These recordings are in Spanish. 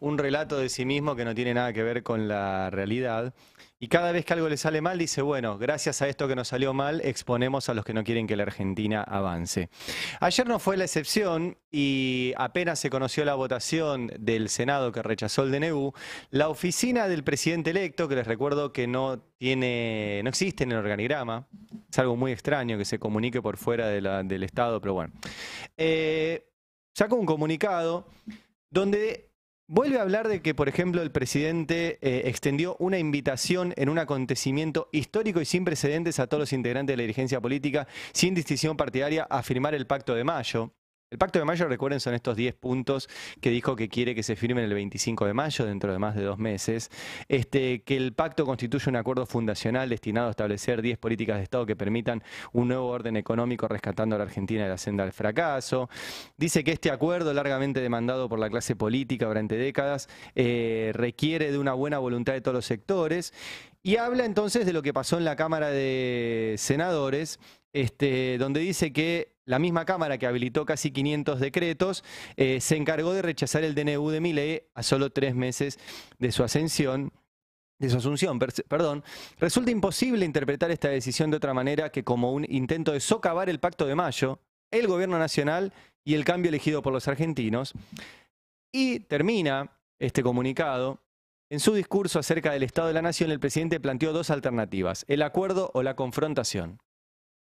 un relato de sí mismo que no tiene nada que ver con la realidad. Y cada vez que algo le sale mal, dice, bueno, gracias a esto que nos salió mal, exponemos a los que no quieren que la Argentina avance. Ayer no fue la excepción y apenas se conoció la votación del Senado que rechazó el DNU, la oficina del presidente electo, que les recuerdo que no tiene, no existe en el organigrama, es algo muy extraño que se comunique por fuera del Estado, pero bueno, eh, sacó un comunicado donde Vuelve a hablar de que, por ejemplo, el presidente eh, extendió una invitación en un acontecimiento histórico y sin precedentes a todos los integrantes de la dirigencia política, sin distinción partidaria, a firmar el Pacto de Mayo. El Pacto de Mayo, recuerden, son estos 10 puntos que dijo que quiere que se firmen el 25 de mayo, dentro de más de dos meses. Este, que el pacto constituye un acuerdo fundacional destinado a establecer 10 políticas de Estado que permitan un nuevo orden económico rescatando a la Argentina de la senda del fracaso. Dice que este acuerdo, largamente demandado por la clase política durante décadas, eh, requiere de una buena voluntad de todos los sectores. Y habla entonces de lo que pasó en la Cámara de Senadores este, donde dice que la misma Cámara que habilitó casi 500 decretos eh, se encargó de rechazar el DNU de Milei a solo tres meses de su ascensión de su asunción, perdón, resulta imposible interpretar esta decisión de otra manera que como un intento de socavar el Pacto de Mayo, el gobierno nacional y el cambio elegido por los argentinos. Y termina este comunicado. En su discurso acerca del Estado de la Nación, el presidente planteó dos alternativas, el acuerdo o la confrontación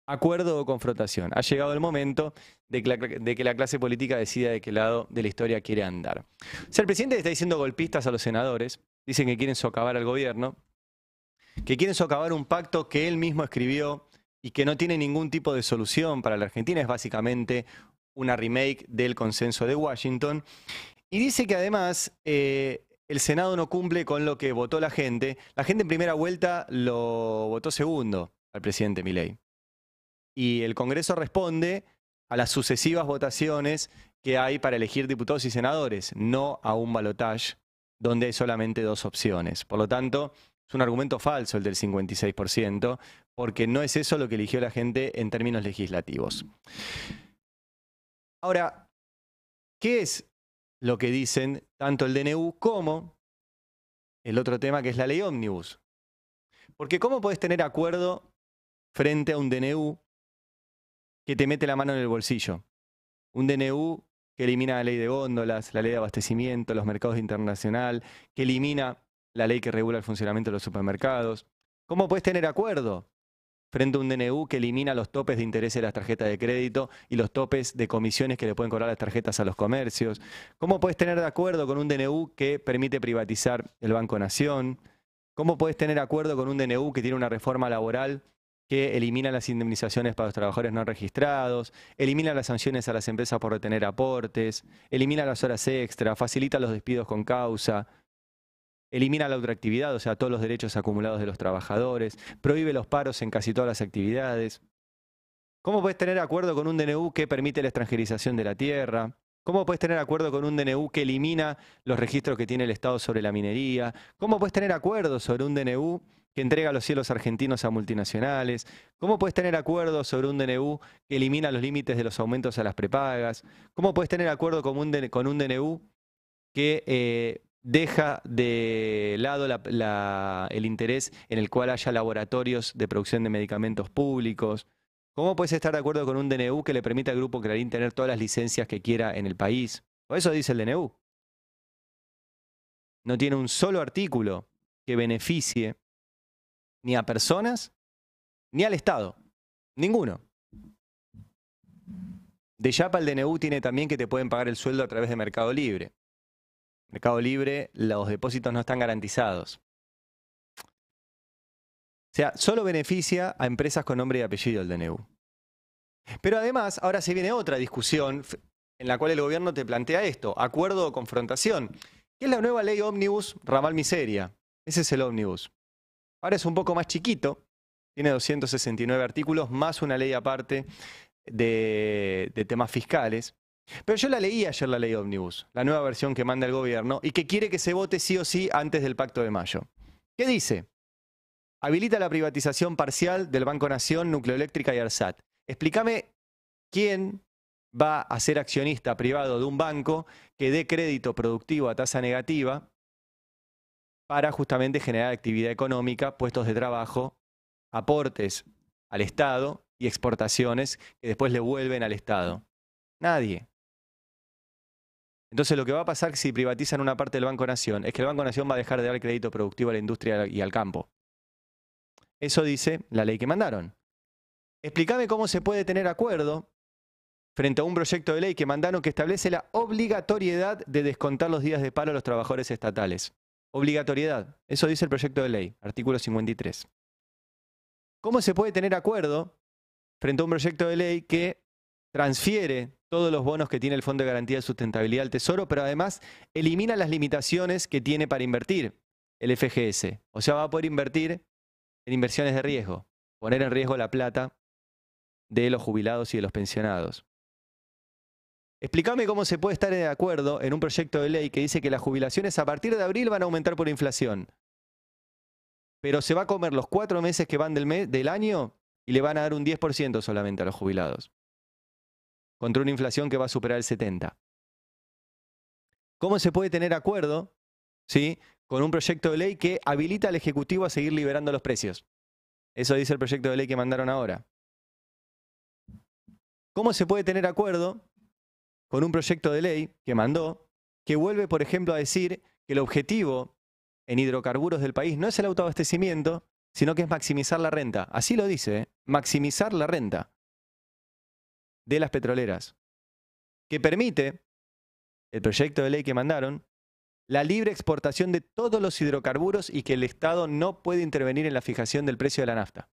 acuerdo o confrontación. Ha llegado el momento de que, la, clase política decida de qué lado de la historia quiere andar. O sea, el presidente está diciendo golpistas a los senadores, dicen que quieren socavar al gobierno, que quieren socavar un pacto que él mismo escribió y que no tiene ningún tipo de solución para la Argentina, es básicamente una remake del consenso de Washington. Y dice que además eh, el Senado no cumple con lo que votó la gente. La gente en primera vuelta lo votó segundo al presidente Milei y el Congreso responde a las sucesivas votaciones que hay para elegir diputados y senadores, no a un balotage donde hay solamente dos opciones. Por lo tanto, es un argumento falso el del 56%, porque no es eso lo que eligió la gente en términos legislativos. Ahora, ¿qué es lo que dicen tanto el DNU como el otro tema que es la ley ómnibus? Porque ¿cómo podés tener acuerdo frente a un DNU que te mete la mano en el bolsillo. Un DNU que elimina la ley de góndolas, la ley de abastecimiento, los mercados internacional, que elimina la ley que regula el funcionamiento de los supermercados. ¿Cómo puedes tener acuerdo frente a un DNU que elimina los topes de interés de las tarjetas de crédito y los topes de comisiones que le pueden cobrar las tarjetas a los comercios? ¿Cómo puedes tener de acuerdo con un DNU que permite privatizar el Banco Nación? ¿Cómo puedes tener acuerdo con un DNU que tiene una reforma laboral que elimina las indemnizaciones para los trabajadores no registrados, elimina las sanciones a las empresas por retener aportes, elimina las horas extra, facilita los despidos con causa, elimina la ultraactividad, o sea, todos los derechos acumulados de los trabajadores, prohíbe los paros en casi todas las actividades. ¿Cómo puedes tener acuerdo con un DNU que permite la extranjerización de la tierra? ¿Cómo puedes tener acuerdo con un DNU que elimina los registros que tiene el Estado sobre la minería? ¿Cómo puedes tener acuerdo sobre un DNU que entrega los cielos argentinos a multinacionales? ¿Cómo puedes tener acuerdos sobre un DNU que elimina los límites de los aumentos a las prepagas? ¿Cómo puedes tener acuerdo con un, con un DNU que eh, deja de lado el interés en el cual haya laboratorios de producción de medicamentos públicos? ¿Cómo puedes estar de acuerdo con un DNU que le permita al Grupo Clarín tener todas las licencias que quiera en el país? O eso dice el DNU. No tiene un solo artículo que beneficie ni a personas, ni al Estado. Ninguno. De Yapa el DNU tiene también que te pueden pagar el sueldo a través de Mercado Libre. Mercado Libre, los depósitos no están garantizados. O sea, solo beneficia a empresas con nombre y apellido el DNU. Pero además, ahora se viene otra discusión en la cual el gobierno te plantea esto, acuerdo o confrontación, ¿Qué es la nueva ley ómnibus ramal miseria. Ese es el ómnibus. Ahora es un poco más chiquito, tiene 269 artículos, más una ley aparte de, temas fiscales. Pero yo la leí ayer, la ley Omnibus, la nueva versión que manda el gobierno y que quiere que se vote sí o sí antes del pacto de mayo. ¿Qué dice? Habilita la privatización parcial del Banco Nación, Nucleoeléctrica y ARSAT. Explícame quién va a ser accionista privado de un banco que dé crédito productivo a tasa negativa para justamente generar actividad económica, puestos de trabajo, aportes al Estado y exportaciones que después le vuelven al Estado. Nadie. Entonces lo que va a pasar si privatizan una parte del Banco Nación es que el Banco Nación va a dejar de dar crédito productivo a la industria y al campo. Eso dice la ley que mandaron. Explícame cómo se puede tener acuerdo frente a un proyecto de ley que mandaron que establece la obligatoriedad de descontar los días de paro a los trabajadores estatales. Obligatoriedad. Eso dice el proyecto de ley, artículo 53. ¿Cómo se puede tener acuerdo frente a un proyecto de ley que transfiere todos los bonos que tiene el Fondo de Garantía de Sustentabilidad al Tesoro, pero además elimina las limitaciones que tiene para invertir el FGS? O sea, va a poder invertir en inversiones de riesgo, poner en riesgo la plata de los jubilados y de los pensionados. Explícame cómo se puede estar de acuerdo en un proyecto de ley que dice que las jubilaciones a partir de abril van a aumentar por inflación, pero se va a comer los cuatro meses que van del, año y le van a dar un 10% solamente a los jubilados, contra una inflación que va a superar el 70%. ¿Cómo se puede tener acuerdo ¿sí? con un proyecto de ley que habilita al Ejecutivo a seguir liberando los precios? Eso dice el proyecto de ley que mandaron ahora. ¿Cómo se puede tener acuerdo con un proyecto de ley que mandó, que vuelve, por ejemplo, a decir que el objetivo en hidrocarburos del país no es el autoabastecimiento, sino que es maximizar la renta. Así lo dice, ¿eh? maximizar la renta de las petroleras, que permite, el proyecto de ley que mandaron, la libre exportación de todos los hidrocarburos y que el Estado no puede intervenir en la fijación del precio de la nafta.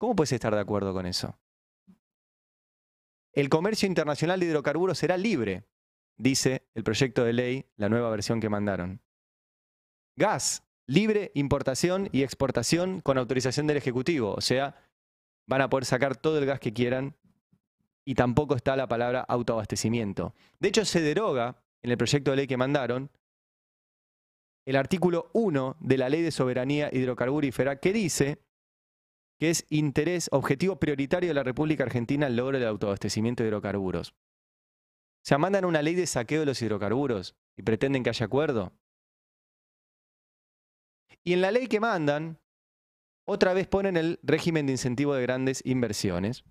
¿Cómo puedes estar de acuerdo con eso? El comercio internacional de hidrocarburos será libre, dice el proyecto de ley, la nueva versión que mandaron. Gas, libre importación y exportación con autorización del Ejecutivo. O sea, van a poder sacar todo el gas que quieran y tampoco está la palabra autoabastecimiento. De hecho, se deroga en el proyecto de ley que mandaron el artículo 1 de la Ley de Soberanía Hidrocarburífera que dice que es interés, objetivo prioritario de la República Argentina el logro del autoabastecimiento de hidrocarburos. O sea, mandan una ley de saqueo de los hidrocarburos y pretenden que haya acuerdo. Y en la ley que mandan, otra vez ponen el régimen de incentivo de grandes inversiones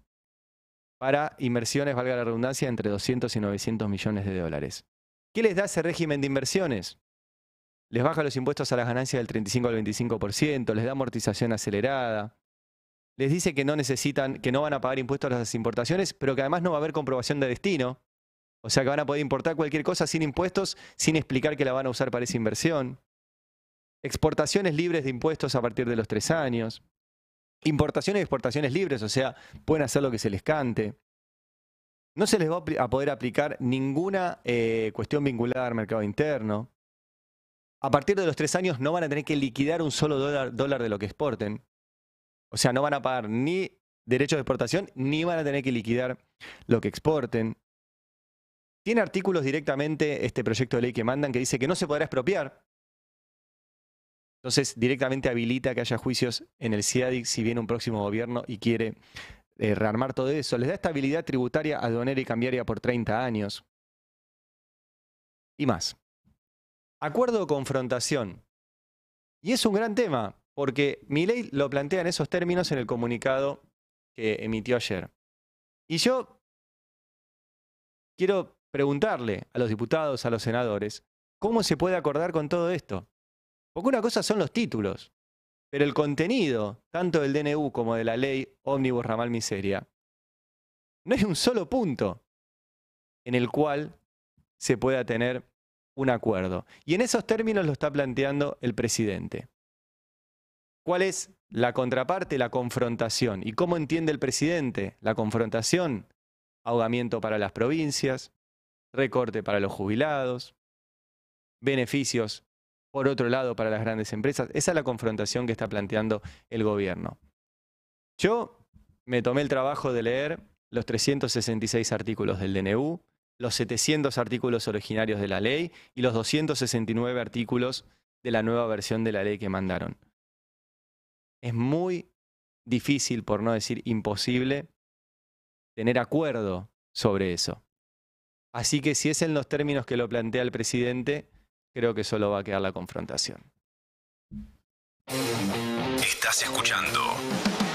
para inversiones, valga la redundancia, entre 200 y 900 millones de dólares. ¿Qué les da ese régimen de inversiones? Les baja los impuestos a las ganancias del 35 al 25%, les da amortización acelerada, les dice que no necesitan, que no van a pagar impuestos a las importaciones, pero que además no va a haber comprobación de destino. O sea que van a poder importar cualquier cosa sin impuestos, sin explicar que la van a usar para esa inversión. Exportaciones libres de impuestos a partir de los tres años. Importaciones y exportaciones libres, o sea, pueden hacer lo que se les cante. No se les va a poder aplicar ninguna eh, cuestión vinculada al mercado interno. A partir de los tres años no van a tener que liquidar un solo dólar de lo que exporten. O sea, no van a pagar ni derechos de exportación, ni van a tener que liquidar lo que exporten. Tiene artículos directamente este proyecto de ley que mandan que dice que no se podrá expropiar. Entonces, directamente habilita que haya juicios en el CIADIC si viene un próximo gobierno y quiere eh, rearmar todo eso. Les da estabilidad tributaria, aduanera y cambiaria por 30 años. Y más. Acuerdo de confrontación. Y es un gran tema, porque mi ley lo plantea en esos términos en el comunicado que emitió ayer. Y yo quiero preguntarle a los diputados, a los senadores, ¿cómo se puede acordar con todo esto? Porque una cosa son los títulos, pero el contenido, tanto del DNU como de la ley Omnibus Ramal Miseria, no hay un solo punto en el cual se pueda tener un acuerdo. Y en esos términos lo está planteando el presidente. ¿Cuál es la contraparte? La confrontación. ¿Y cómo entiende el presidente la confrontación? Ahogamiento para las provincias, recorte para los jubilados, beneficios, por otro lado, para las grandes empresas. Esa es la confrontación que está planteando el gobierno. Yo me tomé el trabajo de leer los 366 artículos del DNU, los 700 artículos originarios de la ley y los 269 artículos de la nueva versión de la ley que mandaron es muy difícil, por no decir imposible, tener acuerdo sobre eso. Así que si es en los términos que lo plantea el presidente, creo que solo va a quedar la confrontación. Estás escuchando